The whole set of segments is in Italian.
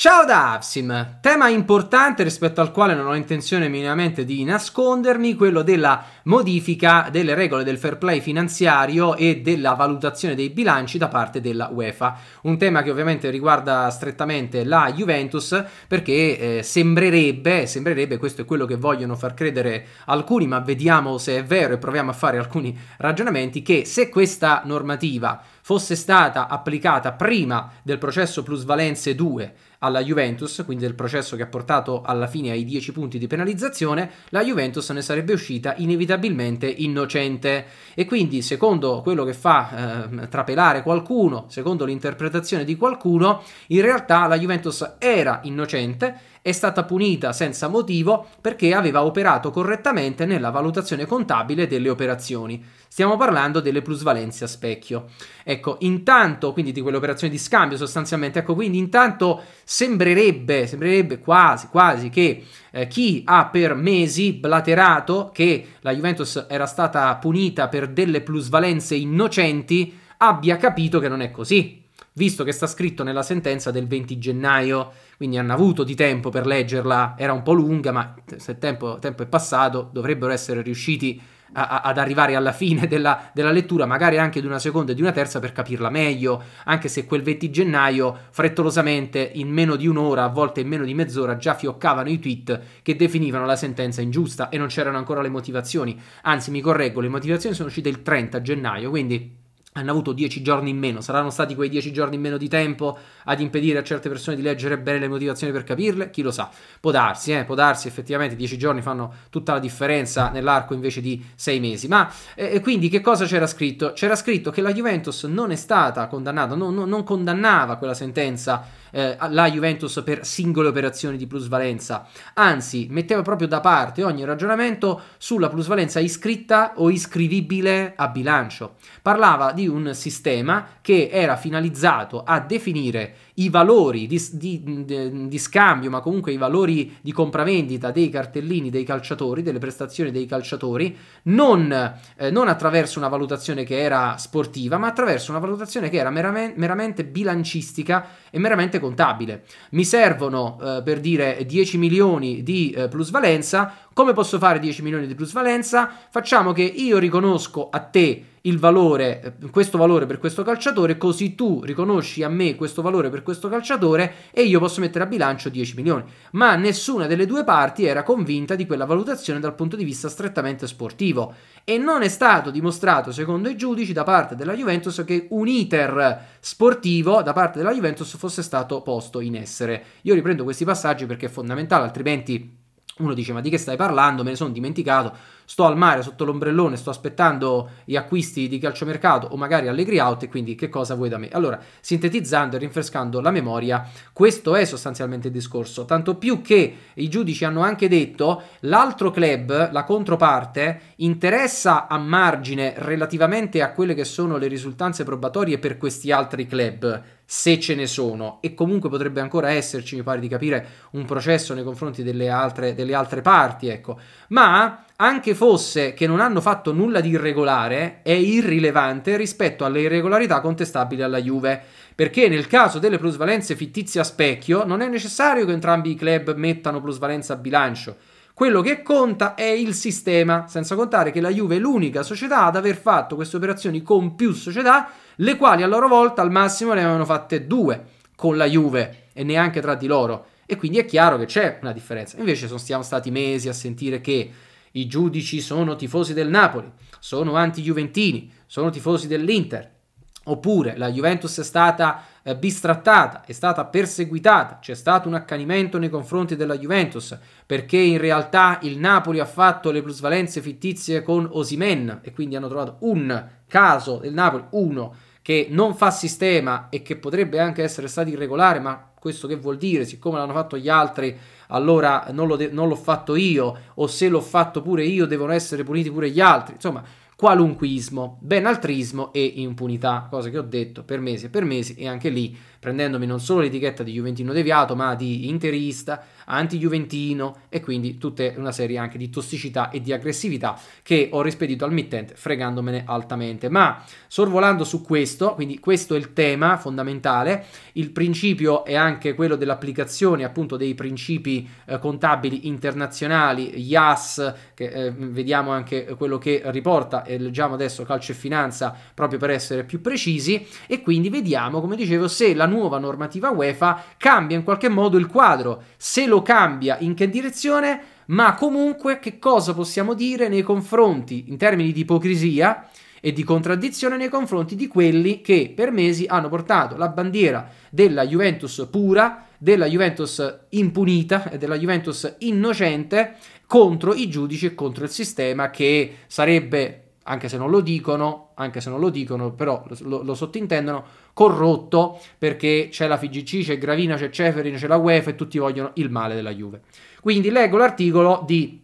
Ciao da Avsim, tema importante rispetto al quale non ho intenzione minimamente di nascondermi, quello della modifica delle regole del fair play finanziario e della valutazione dei bilanci da parte della UEFA, un tema che ovviamente riguarda strettamente la Juventus perché eh, sembrerebbe, sembrerebbe, questo è quello che vogliono far credere alcuni, ma vediamo se è vero e proviamo a fare alcuni ragionamenti, che se questa normativa fosse stata applicata prima del processo plusvalenze 2 alla Juventus, quindi del processo che ha portato alla fine ai 10 punti di penalizzazione, la Juventus ne sarebbe uscita inevitabilmente innocente. E quindi, secondo quello che fa eh, trapelare qualcuno, secondo l'interpretazione di qualcuno, in realtà la Juventus era innocente è stata punita senza motivo perché aveva operato correttamente nella valutazione contabile delle operazioni. Stiamo parlando delle plusvalenze a specchio. Ecco, intanto, quindi di quelle operazioni di scambio sostanzialmente, ecco, quindi intanto sembrerebbe, sembrerebbe quasi, quasi che eh, chi ha per mesi blaterato che la Juventus era stata punita per delle plusvalenze innocenti abbia capito che non è così, visto che sta scritto nella sentenza del 20 gennaio quindi hanno avuto di tempo per leggerla, era un po' lunga, ma se il tempo, tempo è passato dovrebbero essere riusciti a, a, ad arrivare alla fine della, della, lettura, magari anche di una seconda e di una terza per capirla meglio, anche se quel 20 gennaio frettolosamente in meno di un'ora, a volte in meno di mezz'ora, già fioccavano i tweet che definivano la sentenza ingiusta e non c'erano ancora le motivazioni, anzi mi correggo, le motivazioni sono uscite il 30 gennaio, quindi hanno avuto 10 giorni in meno. Saranno stati quei 10 giorni in meno di tempo ad impedire a certe persone di leggere bene le motivazioni per capirle? Chi lo sa? Può darsi, eh? può darsi effettivamente 10 giorni fanno tutta la differenza nell'arco invece di 6 mesi. Ma eh, quindi che cosa c'era scritto? C'era scritto che la Juventus non è stata condannata, no, no, non condannava quella sentenza eh, la Juventus per singole operazioni di plusvalenza, anzi metteva proprio da parte ogni ragionamento sulla plusvalenza iscritta o iscrivibile a bilancio. Parlava di un sistema che era finalizzato a definire i valori di, di, eh, di, scambio, ma comunque i valori di compravendita dei cartellini dei calciatori, delle prestazioni dei calciatori, non, eh, non attraverso una valutazione che era sportiva, ma attraverso una valutazione che era meramen meramente bilancistica e meramente contabile. Mi servono, eh, per dire, 10 milioni di eh, plusvalenza, come posso fare 10 milioni di plusvalenza? Facciamo che io riconosco a te il valore, questo valore per questo calciatore, così tu riconosci a me questo valore per questo calciatore e io posso mettere a bilancio 10 milioni. Ma nessuna delle due parti era convinta di quella valutazione dal punto di vista strettamente sportivo e non è stato dimostrato, secondo i giudici, da parte della Juventus che un iter sportivo da parte della Juventus fosse stato posto in essere. Io riprendo questi passaggi perché è fondamentale, altrimenti uno dice ma di che stai parlando, me ne sono dimenticato sto al mare sotto l'ombrellone, sto aspettando gli acquisti di calciomercato o magari Allegri Out e quindi che cosa vuoi da me? Allora, sintetizzando e rinfrescando la memoria, questo è sostanzialmente il discorso, tanto più che i giudici hanno anche detto l'altro club, la controparte, interessa a margine relativamente a quelle che sono le risultanze probatorie per questi altri club se ce ne sono e comunque potrebbe ancora esserci mi pare di capire un processo nei confronti delle altre, delle altre parti ecco ma anche fosse che non hanno fatto nulla di irregolare, è irrilevante rispetto alle irregolarità contestabili alla Juve, perché nel caso delle plusvalenze fittizie a specchio non è necessario che entrambi i club mettano plusvalenza a bilancio. Quello che conta è il sistema, senza contare che la Juve è l'unica società ad aver fatto queste operazioni con più società, le quali a loro volta al massimo ne avevano fatte due con la Juve e neanche tra di loro. E quindi è chiaro che c'è una differenza. Invece sono, siamo stati mesi a sentire che i giudici sono tifosi del Napoli, sono anti-juventini, sono tifosi dell'Inter. Oppure la Juventus è stata eh, bistrattata, è stata perseguitata, c'è stato un accanimento nei confronti della Juventus perché in realtà il Napoli ha fatto le plusvalenze fittizie con Osimen e quindi hanno trovato un caso del Napoli, uno che non fa sistema e che potrebbe anche essere stato irregolare, ma questo che vuol dire, siccome l'hanno fatto gli altri allora non, l'ho, de- non l'ho fatto io, o se l'ho fatto pure io devono essere puniti pure gli altri. Insomma, qualunquismo, benaltrismo e impunità, cosa che ho detto per mesi e per mesi e anche lì prendendomi non solo l'etichetta di Juventino deviato ma di interista, anti-Juventino e quindi tutta una serie anche di tossicità e di aggressività che ho rispedito al mittente fregandomene altamente. Ma sorvolando su questo, quindi questo è il tema fondamentale, il principio è anche quello dell'applicazione appunto dei principi eh, contabili internazionali, IAS, che eh, vediamo anche quello che riporta eh, leggiamo adesso calcio e finanza proprio per essere più precisi e quindi vediamo, come dicevo, se la nuova normativa UEFA cambia in qualche modo il quadro, se lo cambia in che direzione, ma comunque che cosa possiamo dire nei confronti, in termini di ipocrisia, e di contraddizione nei confronti di quelli che per mesi hanno portato la bandiera della Juventus pura, della Juventus impunita e della Juventus innocente contro i giudici e contro il sistema che sarebbe anche se non lo dicono, anche se non lo dicono, però lo, lo sottintendono, corrotto perché c'è la FIGC, c'è Gravina, c'è Ceferin, c'è la UEFA e tutti vogliono il male della Juve. Quindi leggo l'articolo di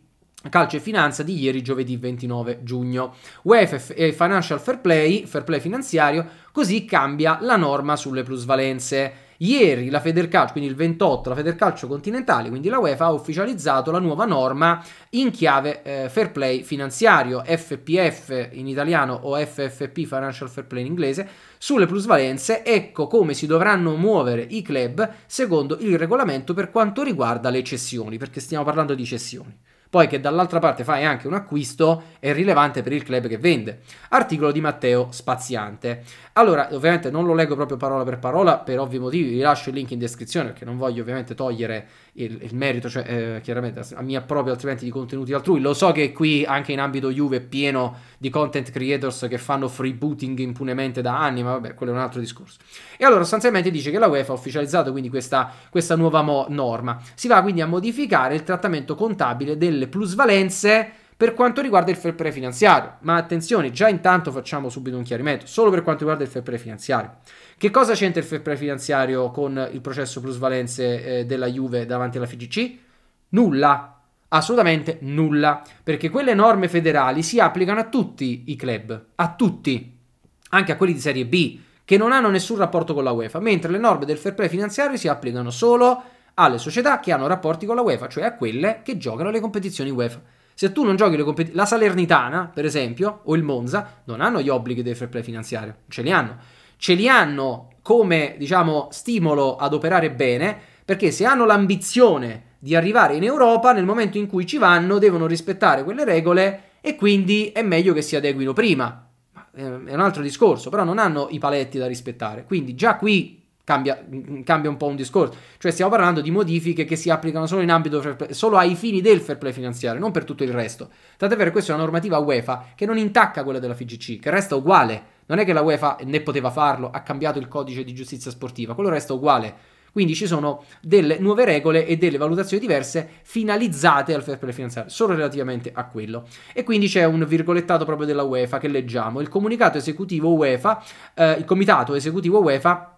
Calcio e Finanza di ieri giovedì 29 giugno. UEFA e eh, Financial Fair Play, Fair Play finanziario, così cambia la norma sulle plusvalenze. Ieri la Federcalcio, quindi il 28, la Federcalcio continentale, quindi la UEFA, ha ufficializzato la nuova norma in chiave eh, fair play finanziario, FPF in italiano o FFP, Financial Fair Play in inglese, sulle plusvalenze, ecco come si dovranno muovere i club secondo il regolamento per quanto riguarda le cessioni, perché stiamo parlando di cessioni poi che dall'altra parte fai anche un acquisto è rilevante per il club che vende. Articolo di Matteo Spaziante. Allora, ovviamente non lo leggo proprio parola per parola, per ovvi motivi, vi lascio il link in descrizione perché non voglio ovviamente togliere il, il merito, cioè eh, chiaramente a mia propria altrimenti di contenuti altrui. Lo so che qui anche in ambito Juve è pieno di content creators che fanno freebooting impunemente da anni, ma vabbè, quello è un altro discorso. E allora sostanzialmente dice che la UEFA ha ufficializzato quindi questa, questa nuova norma. Si va quindi a modificare il trattamento contabile delle delle plusvalenze per quanto riguarda il fair play finanziario. Ma attenzione, già intanto facciamo subito un chiarimento, solo per quanto riguarda il fair play finanziario. Che cosa c'entra il fair play finanziario con il processo plusvalenze eh, della Juve davanti alla FGC? Nulla, Assolutamente nulla, perché quelle norme federali si applicano a tutti i club, a tutti, anche a quelli di serie B, che non hanno nessun rapporto con la UEFA, mentre le norme del fair play finanziario si applicano solo a alle società che hanno rapporti con la UEFA, cioè a quelle che giocano le competizioni UEFA. Se tu non giochi le competizioni, la Salernitana, per esempio, o il Monza, non hanno gli obblighi del fair play finanziario, ce li hanno. Ce li hanno come, diciamo, stimolo ad operare bene, perché se hanno l'ambizione di arrivare in Europa, nel momento in cui ci vanno, devono rispettare quelle regole e quindi è meglio che si adeguino prima. Eh, è un altro discorso, però non hanno i paletti da rispettare. Quindi già qui Cambia, cambia, un po' un discorso. Cioè stiamo parlando di modifiche che si applicano solo in ambito fair play, solo ai fini del fair play finanziario, non per tutto il resto. Tant'è vero questa è una normativa UEFA che non intacca quella della FGC, che resta uguale. Non è che la UEFA ne poteva farlo, ha cambiato il codice di giustizia sportiva, quello resta uguale. Quindi ci sono delle nuove regole e delle valutazioni diverse finalizzate al fair play finanziario, solo relativamente a quello. E quindi c'è un virgolettato proprio della UEFA che leggiamo. Il comunicato esecutivo UEFA, eh, il comitato esecutivo UEFA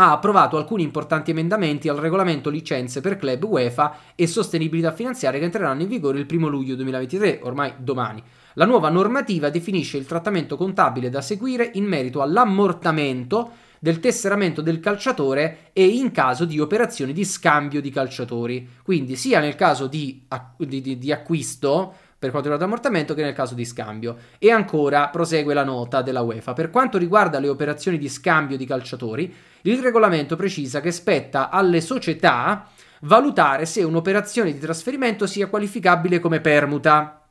ha approvato alcuni importanti emendamenti al regolamento licenze per club UEFA e sostenibilità finanziaria che entreranno in vigore il 1 luglio 2023, ormai domani. La nuova normativa definisce il trattamento contabile da seguire in merito all'ammortamento del tesseramento del calciatore e in caso di operazioni di scambio di calciatori. Quindi sia nel caso di, di, di, di acquisto per quanto riguarda l'ammortamento che nel caso di scambio. E ancora prosegue la nota della UEFA. Per quanto riguarda le operazioni di scambio di calciatori, il regolamento precisa che spetta alle società valutare se un'operazione di trasferimento sia qualificabile come permuta,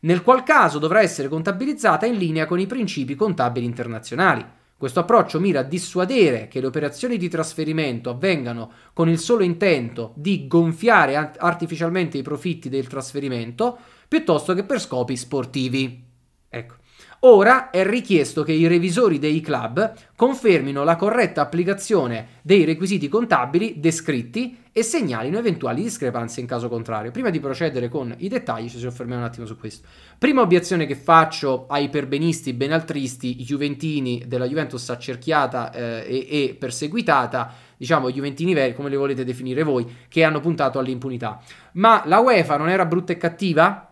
nel qual caso dovrà essere contabilizzata in linea con i principi contabili internazionali. Questo approccio mira a dissuadere che le operazioni di trasferimento avvengano con il solo intento di gonfiare artificialmente i profitti del trasferimento, piuttosto che per scopi sportivi. Ecco. Ora è richiesto che i revisori dei club confermino la corretta applicazione dei requisiti contabili descritti e segnalino eventuali discrepanze in caso contrario. Prima di procedere con i dettagli ci soffermiamo un attimo su questo. Prima obiezione che faccio ai perbenisti, benaltristi, juventini della Juventus accerchiata eh, e, e perseguitata diciamo, i Juventini veri, come li volete definire voi, che hanno puntato all'impunità. Ma la UEFA non era brutta e cattiva?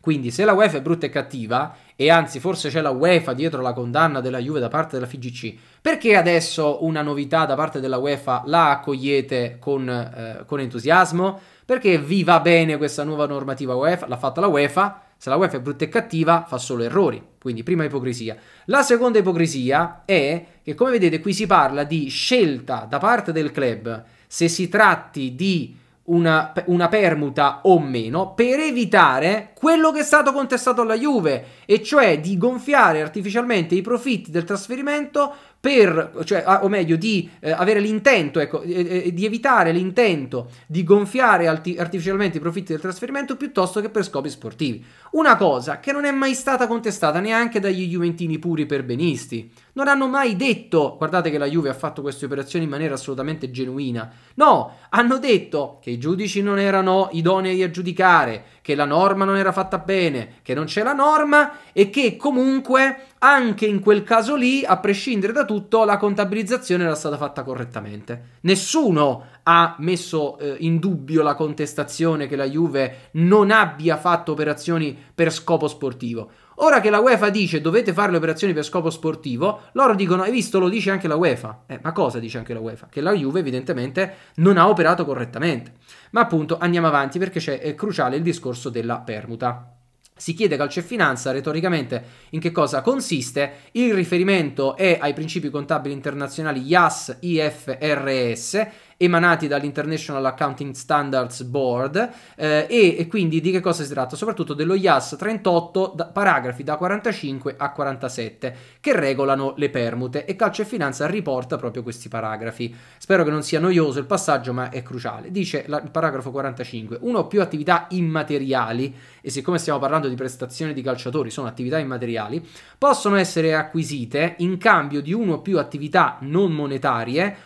Quindi se la UEFA è brutta e cattiva, e anzi forse c'è la UEFA dietro la condanna della Juve da parte della FIGC, perché adesso una novità da parte della UEFA la accogliete con, eh, con entusiasmo? Perché vi va bene questa nuova normativa UEFA? L'ha fatta la UEFA? Se la UEFA è brutta e cattiva, fa solo errori. Quindi, prima ipocrisia. La seconda ipocrisia è che, come vedete, qui si parla di scelta da parte del club se si tratti di una, una, permuta o meno per evitare quello che è stato contestato alla Juve, e cioè di gonfiare artificialmente i profitti del trasferimento per, cioè, o meglio, di eh, avere l'intento, ecco, eh, di evitare l'intento di gonfiare artificialmente i profitti del trasferimento piuttosto che per scopi sportivi. Una cosa che non è mai stata contestata neanche dagli Juventini puri perbenisti. Non hanno mai detto, guardate che la Juve ha fatto queste operazioni in maniera assolutamente genuina. No, hanno detto che i giudici non erano idonei a giudicare, che la norma non era fatta bene, che non c'è la norma e che comunque anche in quel caso lì, a prescindere da tutto, la contabilizzazione era stata fatta correttamente. Nessuno ha messo eh, in dubbio la contestazione che la Juve non abbia fatto operazioni per scopo sportivo. Ora che la UEFA dice dovete fare le operazioni per scopo sportivo, loro dicono, hai visto, lo dice anche la UEFA. Eh, ma cosa dice anche la UEFA? Che la Juve evidentemente non ha operato correttamente. Ma appunto andiamo avanti perché è eh, cruciale il discorso della permuta. Si chiede calcio e finanza retoricamente in che cosa consiste, il riferimento è ai principi contabili internazionali IAS IFRS emanati dall'International Accounting Standards Board eh, e, e, quindi di che cosa si tratta? Soprattutto dello IAS 38, da, paragrafi da 45 a 47 che regolano le permute e Calcio e Finanza riporta proprio questi paragrafi. Spero che non sia noioso il passaggio ma è cruciale. Dice la, il paragrafo 45, uno o più attività immateriali e siccome stiamo parlando di prestazioni di calciatori sono attività immateriali, possono essere acquisite in cambio di uno o più attività non monetarie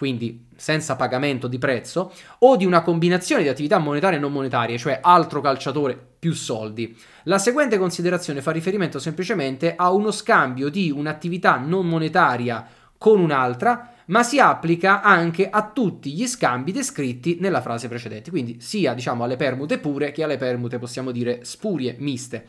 quindi senza pagamento di prezzo, o di una combinazione di attività monetarie e non monetarie, cioè altro calciatore più soldi. La seguente considerazione fa riferimento semplicemente a uno scambio di un'attività non monetaria con un'altra, ma si applica anche a tutti gli scambi descritti nella frase precedente, quindi sia diciamo alle permute pure che alle permute possiamo dire spurie, miste.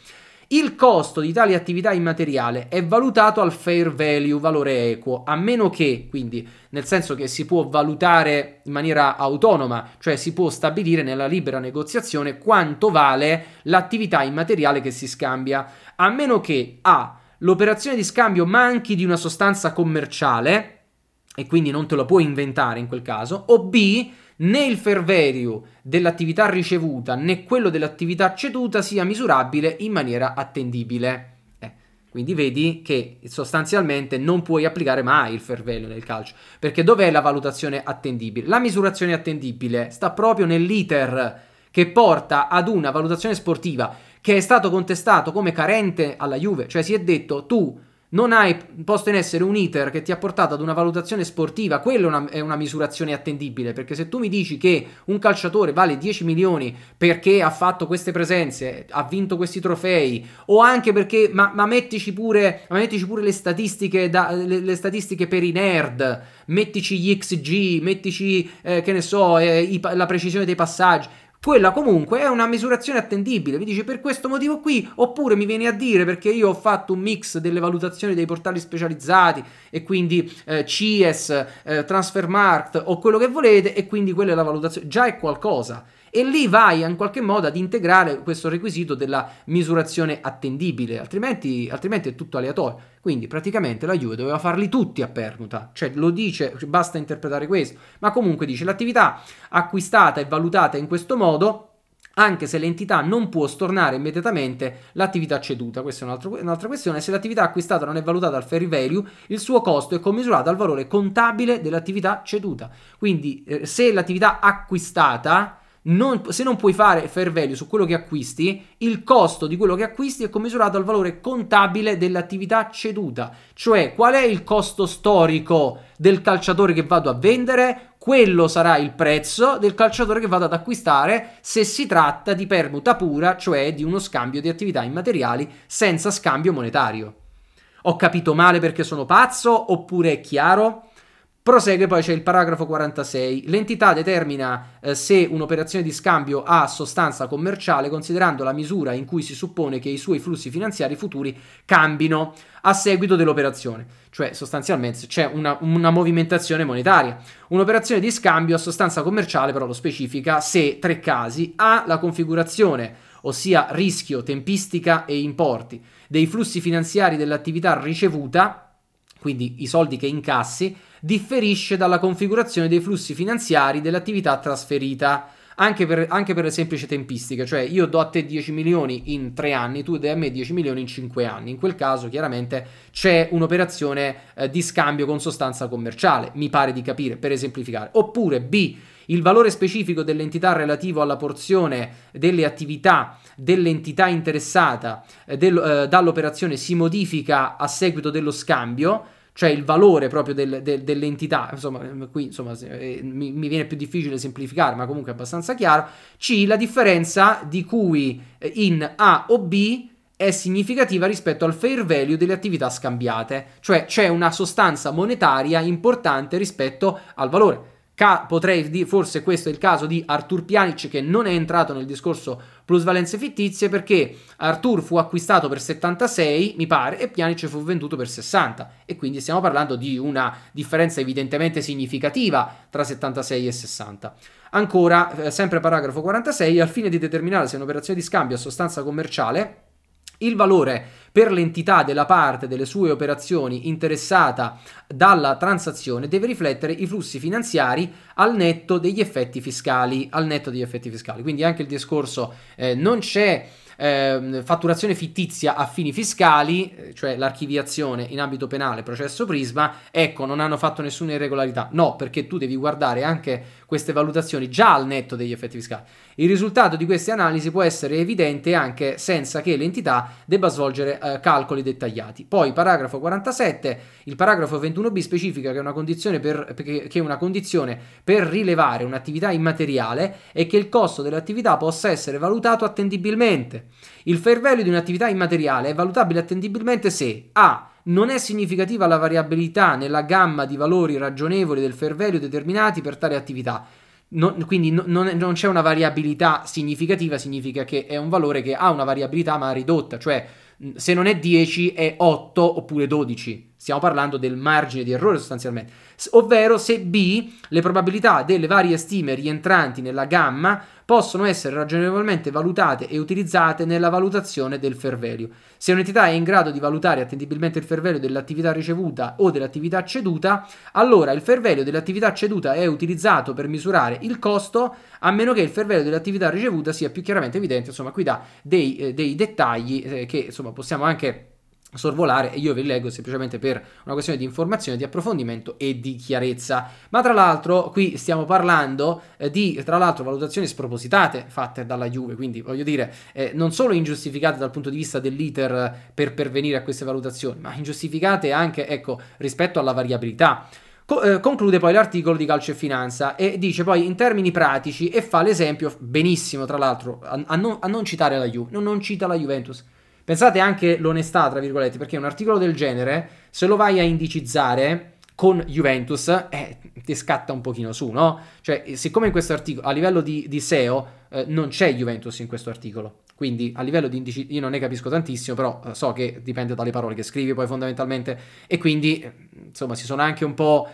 Il costo di tali attività immateriale è valutato al fair value, valore equo, a meno che, quindi, nel senso che si può valutare in maniera autonoma, cioè si può stabilire nella libera negoziazione quanto vale l'attività immateriale che si scambia, a meno che A. L'operazione di scambio manchi di una sostanza commerciale, e quindi non te lo puoi inventare in quel caso, o B né il fair value dell'attività ricevuta né quello dell'attività ceduta sia misurabile in maniera attendibile. Eh, quindi vedi che sostanzialmente non puoi applicare mai il fair value nel calcio, perché dov'è la valutazione attendibile? La misurazione attendibile sta proprio nell'iter che porta ad una valutazione sportiva che è stato contestato come carente alla Juve, cioè si è detto tu non hai posto in essere un iter che ti ha portato ad una valutazione sportiva, quella è una, è una, misurazione attendibile, perché se tu mi dici che un calciatore vale 10 milioni perché ha fatto queste presenze, ha vinto questi trofei, o anche perché, ma, ma mettici, pure, ma mettici pure le statistiche, da, le, le statistiche, per i nerd, mettici gli XG, mettici, eh, che ne so, eh, i, la precisione dei passaggi, quella comunque è una misurazione attendibile. Mi dici per questo motivo qui, oppure mi vieni a dire perché io ho fatto un mix delle valutazioni dei portali specializzati e quindi eh, CIES, eh, Transfermarkt o quello che volete e quindi quella è la valutazione. Già è qualcosa e lì vai in qualche modo ad integrare questo requisito della misurazione attendibile, altrimenti, altrimenti è tutto aleatorio. Quindi praticamente la Juve doveva farli tutti a permuta, cioè lo dice, cioè, basta interpretare questo, ma comunque dice l'attività acquistata e valutata in questo modo anche se l'entità non può stornare immediatamente l'attività ceduta. Questa è un un'altra questione. Se l'attività acquistata non è valutata al fair value, il suo costo è commisurato al valore contabile dell'attività ceduta. Quindi eh, se l'attività acquistata non, se non puoi fare fair value su quello che acquisti, il costo di quello che acquisti è commisurato al valore contabile dell'attività ceduta, cioè qual è il costo storico del calciatore che vado a vendere, quello sarà il prezzo del calciatore che vado ad acquistare se si tratta di permuta pura, cioè di uno scambio di attività immateriali senza scambio monetario. Ho capito male perché sono pazzo oppure è chiaro? Prosegue poi c'è il paragrafo 46. L'entità determina eh, se un'operazione di scambio ha sostanza commerciale considerando la misura in cui si suppone che i suoi flussi finanziari futuri cambino a seguito dell'operazione. Cioè sostanzialmente c'è una, una movimentazione monetaria. Un'operazione di scambio ha sostanza commerciale però lo specifica se tre casi ha la configurazione ossia rischio, tempistica e importi dei flussi finanziari dell'attività ricevuta, quindi i soldi che incassi, differisce dalla configurazione dei flussi finanziari dell'attività trasferita. Anche per, anche per, le semplici cioè io do a te 10 milioni in 3 anni, tu dai a me 10 milioni in 5 anni. In quel caso chiaramente c'è un'operazione eh, di scambio con sostanza commerciale, mi pare di capire, per esemplificare. Oppure B, il valore specifico dell'entità relativo alla porzione delle attività dell'entità interessata eh, del, eh, dall'operazione si modifica a seguito dello scambio cioè il valore proprio del, del, dell'entità, insomma, qui insomma, se, eh, mi, mi, viene più difficile semplificare, ma comunque è abbastanza chiaro, C, la differenza di cui eh, in A o B è significativa rispetto al fair value delle attività scambiate, cioè c'è una sostanza monetaria importante rispetto al valore. Ca- potrei di- forse questo è il caso di Artur Pjanic che non è entrato nel discorso plusvalenze fittizie perché Artur fu acquistato per 76, mi pare, e Pjanic fu venduto per 60 e quindi stiamo parlando di una differenza evidentemente significativa tra 76 e 60. Ancora, eh, sempre paragrafo 46, al fine di determinare se un'operazione di scambio a sostanza commerciale il valore per l'entità della parte delle sue operazioni interessata dalla transazione deve riflettere i flussi finanziari al netto degli effetti fiscali. Netto degli effetti fiscali. Quindi anche il discorso eh, non c'è. Eh, fatturazione fittizia a fini fiscali, eh, cioè l'archiviazione in ambito penale, processo Prisma, ecco, non hanno fatto nessuna irregolarità. No, perché tu devi guardare anche queste valutazioni già al netto degli effetti fiscali. Il risultato di queste analisi può essere evidente anche senza che l'entità debba svolgere eh, calcoli dettagliati. Poi, paragrafo 47, il paragrafo 21b specifica che una condizione per, che una condizione per rilevare un'attività immateriale è che il costo dell'attività possa essere valutato attendibilmente. Il fair value di un'attività immateriale è valutabile attendibilmente se A non è significativa la variabilità nella gamma di valori ragionevoli del fair determinati per tale attività. Non, quindi non, non, c'è una variabilità significativa, significa che è un valore che ha una variabilità ma ridotta, cioè se non è 10 è 8 oppure 12. Stiamo parlando del margine di errore sostanzialmente, ovvero se B le probabilità delle varie stime rientranti nella gamma possono essere ragionevolmente valutate e utilizzate nella valutazione del fair value. Se un'entità è in grado di valutare attendibilmente il fair value dell'attività ricevuta o dell'attività ceduta, allora il fair value dell'attività ceduta è utilizzato per misurare il costo, a meno che il fair value dell'attività ricevuta sia più chiaramente evidente, insomma qui dà dei, eh, dei dettagli eh, che insomma possiamo anche sorvolare e io ve li leggo semplicemente per una questione di informazione, di approfondimento e di chiarezza. Ma tra l'altro qui stiamo parlando eh, di tra l'altro valutazioni spropositate fatte dalla Juve, quindi voglio dire eh, non solo ingiustificate dal punto di vista dell'iter eh, per pervenire a queste valutazioni, ma ingiustificate anche ecco, rispetto alla variabilità eh, conclude poi l'articolo di Calcio e Finanza e dice poi in termini pratici e fa l'esempio benissimo tra l'altro a, a, non, a non, citare la Juve, non, non cita la Juventus Pensate anche l'onestà, tra virgolette, perché un articolo del genere, se lo vai a indicizzare con Juventus, eh, ti scatta un pochino su, no? Cioè, eh, siccome in questo articolo, a livello di, di SEO, eh, non c'è Juventus in questo articolo, quindi a livello di indici, io non ne capisco tantissimo, però eh, so che dipende dalle parole che scrivi poi fondamentalmente, e quindi, eh, insomma, si sono anche un po'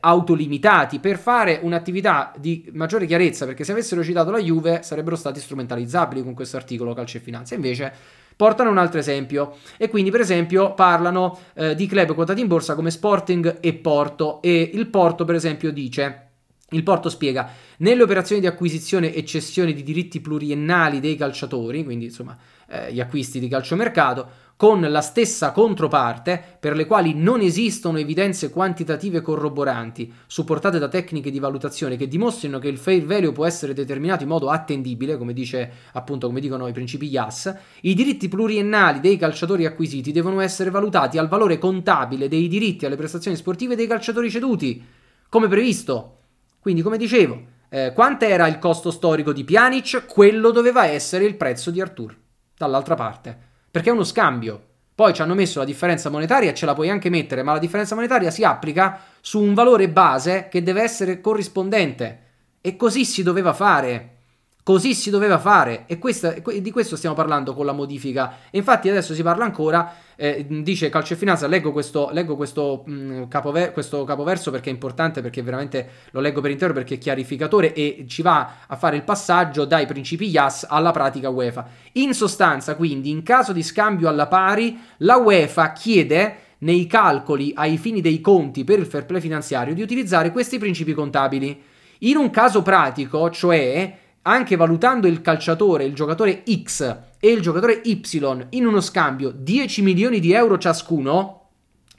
autolimitati per fare un'attività di maggiore chiarezza, perché se avessero citato la Juve sarebbero stati strumentalizzabili con questo articolo calcio e finanza, invece Portano un altro esempio e quindi per esempio parlano eh, di club quotati in borsa come Sporting e Porto e il Porto per esempio dice il Porto spiega, nelle operazioni di acquisizione e cessione di diritti pluriennali dei calciatori, quindi insomma eh, gli acquisti di calciomercato, con la stessa controparte per le quali non esistono evidenze quantitative corroboranti, supportate da tecniche di valutazione che dimostrino che il fair value può essere determinato in modo attendibile, come dice appunto come dicono i principi IAS, i diritti pluriennali dei calciatori acquisiti devono essere valutati al valore contabile dei diritti alle prestazioni sportive dei calciatori ceduti, come previsto quindi, come dicevo, eh, quanto era il costo storico di Pjanic? Quello doveva essere il prezzo di Artur, dall'altra parte, perché è uno scambio. Poi ci hanno messo la differenza monetaria, ce la puoi anche mettere, ma la differenza monetaria si applica su un valore base che deve essere corrispondente. E così si doveva fare. Così si doveva fare e, questa, di questo stiamo parlando con la modifica. E infatti adesso si parla ancora, eh, dice Calcio e Finanza, leggo, questo, leggo questo, mh, capover questo, capoverso perché è importante, perché veramente lo leggo per intero perché è chiarificatore e ci va a fare il passaggio dai principi IAS alla pratica UEFA. In sostanza quindi, in caso di scambio alla pari, la UEFA chiede nei calcoli ai fini dei conti per il fair play finanziario di utilizzare questi principi contabili. In un caso pratico, cioè anche valutando il calciatore, il giocatore X e il giocatore Y in uno scambio 10 milioni di euro ciascuno,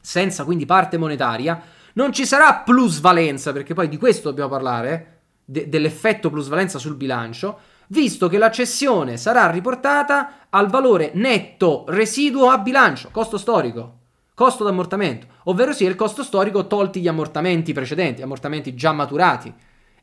senza quindi parte monetaria, non ci sarà plusvalenza, perché poi di questo dobbiamo parlare, de- dell'effetto plusvalenza sul bilancio, visto che la cessione sarà riportata al valore netto residuo a bilancio, costo storico, costo d'ammortamento, ovvero sia il costo storico tolti gli ammortamenti precedenti, ammortamenti già maturati.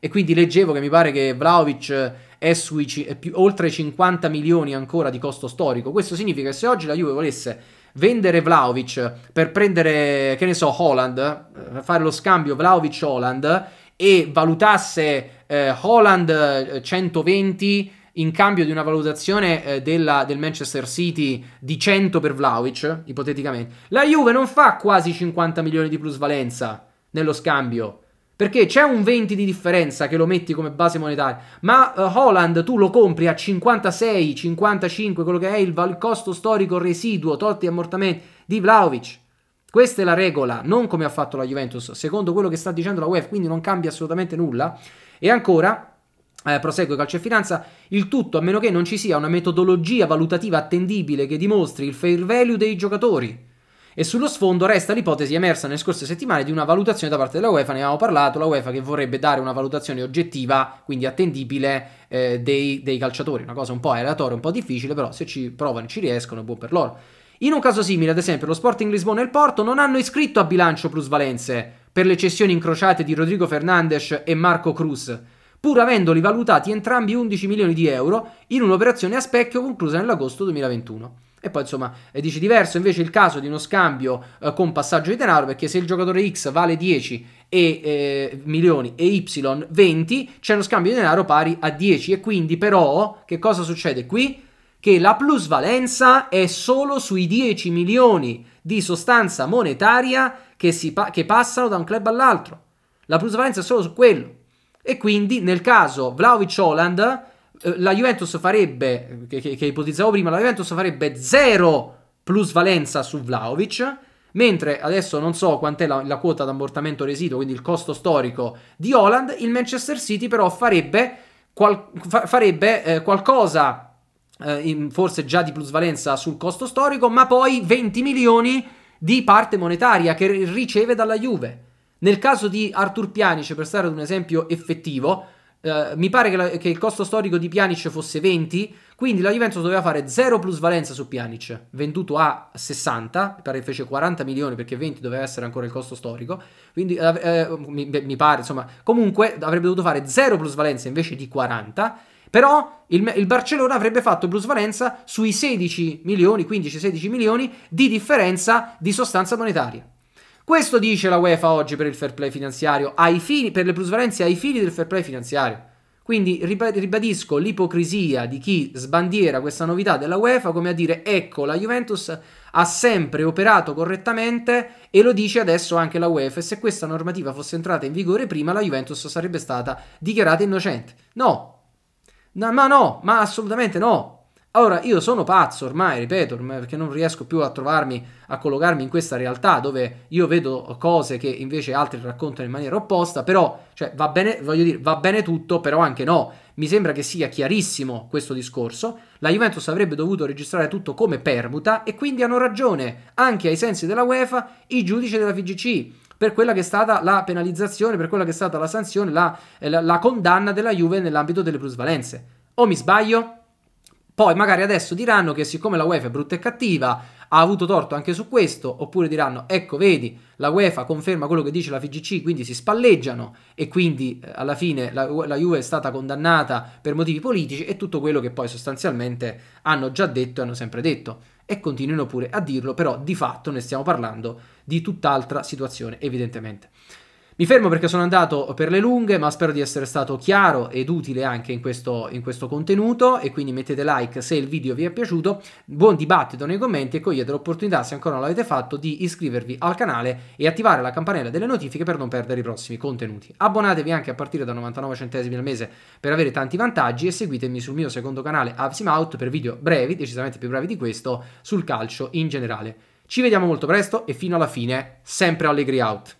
E quindi leggevo che mi pare che Vlaovic è sui è più, oltre 50 milioni ancora di costo storico. Questo significa che se oggi la Juve volesse vendere Vlaovic per prendere, che ne so, Holland, eh, fare lo scambio Vlaovic-Holland e valutasse eh, Holland 120 eh, in cambio di una valutazione eh, della, del Manchester City di 100 per Vlaovic, ipoteticamente, la Juve non fa quasi 50 milioni di plusvalenza nello scambio. Perché c'è un 20 di differenza che lo metti come base monetaria, ma uh, Holland tu lo compri a 56, 55, quello che è il, il costo storico residuo, tolti ammortamenti di Vlaovic. Questa è la regola, non come ha fatto la Juventus, secondo quello che sta dicendo la UEFA, quindi non cambia assolutamente nulla. E ancora, eh, prosegue Calcio e Finanza, il tutto a meno che non ci sia una metodologia valutativa attendibile che dimostri il fair value dei giocatori e sullo sfondo resta l'ipotesi emersa nelle scorse settimane di una valutazione da parte della UEFA, ne avevamo parlato, la UEFA che vorrebbe dare una valutazione oggettiva, quindi attendibile, eh, dei, dei calciatori, una cosa un po' aleatoria, un po' difficile, però se ci provano e ci riescono è buon per loro. In un caso simile, ad esempio, lo Sporting Lisbona e il Porto non hanno iscritto a bilancio plusvalenze per le cessioni incrociate di Rodrigo Fernandes e Marco Cruz, pur avendoli valutati entrambi 11 milioni di euro in un'operazione a specchio conclusa nell'agosto 2021. E poi insomma eh, dice diverso invece il caso di uno scambio eh, con passaggio di denaro perché se il giocatore X vale 10 e, eh, milioni e Y 20 c'è uno scambio di denaro pari a 10 e quindi però che cosa succede qui? Che la plusvalenza è solo sui 10 milioni di sostanza monetaria che, pa che passano da un club all'altro. La plusvalenza è solo su quello. E quindi nel caso Vlaovic Holland eh, la Juventus farebbe, che, che, che, ipotizzavo prima, la Juventus farebbe zero plusvalenza su Vlaovic, mentre adesso non so quant'è la, la quota d'ammortamento residuo, quindi il costo storico di Holland, il Manchester City però farebbe, qual, fa, farebbe eh, qualcosa, eh, in, forse già di plusvalenza sul costo storico, ma poi 20 milioni di parte monetaria che riceve dalla Juve. Nel caso di Artur Pianice, per stare ad un esempio effettivo, eh, mi pare che, la, che, il costo storico di Pjanic fosse 20, quindi la Juventus doveva fare 0 plusvalenza su Pjanic, venduto a 60, mi pare che fece 40 milioni perché 20 doveva essere ancora il costo storico, quindi uh, uh, mi, mi, pare, insomma, comunque avrebbe dovuto fare 0 plusvalenza invece di 40, però il, il Barcellona avrebbe fatto plusvalenza sui 16 milioni, 15-16 milioni di differenza di sostanza monetaria. Questo dice la UEFA oggi per il fair play finanziario, fini, per le plusvalenze ai fini del fair play finanziario. Quindi ribadisco l'ipocrisia di chi sbandiera questa novità della UEFA come a dire ecco la Juventus ha sempre operato correttamente e lo dice adesso anche la UEFA e se questa normativa fosse entrata in vigore prima la Juventus sarebbe stata dichiarata innocente. No, no ma no, ma assolutamente no. Ora, io sono pazzo ormai, ripeto, perché non riesco più a trovarmi, a collocarmi in questa realtà dove io vedo cose che invece altri raccontano in maniera opposta, però, cioè, va bene, voglio dire, va bene tutto, però anche no. Mi sembra che sia chiarissimo questo discorso. La Juventus avrebbe dovuto registrare tutto come permuta e quindi hanno ragione, anche ai sensi della UEFA, i giudici della FGC per quella che è stata la penalizzazione, per quella che è stata la sanzione, la, eh, la, la condanna della Juve nell'ambito delle plusvalenze. O mi sbaglio? Poi magari adesso diranno che siccome la UEFA è brutta e cattiva, ha avuto torto anche su questo, oppure diranno ecco vedi, la UEFA conferma quello che dice la FGC, quindi si spalleggiano e quindi eh, alla fine la, la Juve è stata condannata per motivi politici e tutto quello che poi sostanzialmente hanno già detto e hanno sempre detto. E continuino pure a dirlo, però di fatto ne stiamo parlando di tutt'altra situazione, evidentemente. Mi fermo perché sono andato per le lunghe, ma spero di essere stato chiaro ed utile anche in questo, in questo contenuto e quindi mettete like se il video vi è piaciuto, buon dibattito nei commenti e cogliete l'opportunità, se ancora non l'avete fatto, di iscrivervi al canale e attivare la campanella delle notifiche per non perdere i prossimi contenuti. Abbonatevi anche a partire da 99 centesimi al mese per avere tanti vantaggi e seguitemi sul mio secondo canale Avsimout per video brevi, decisamente più brevi di questo, sul calcio in generale. Ci vediamo molto presto e fino alla fine, sempre Allegri Out!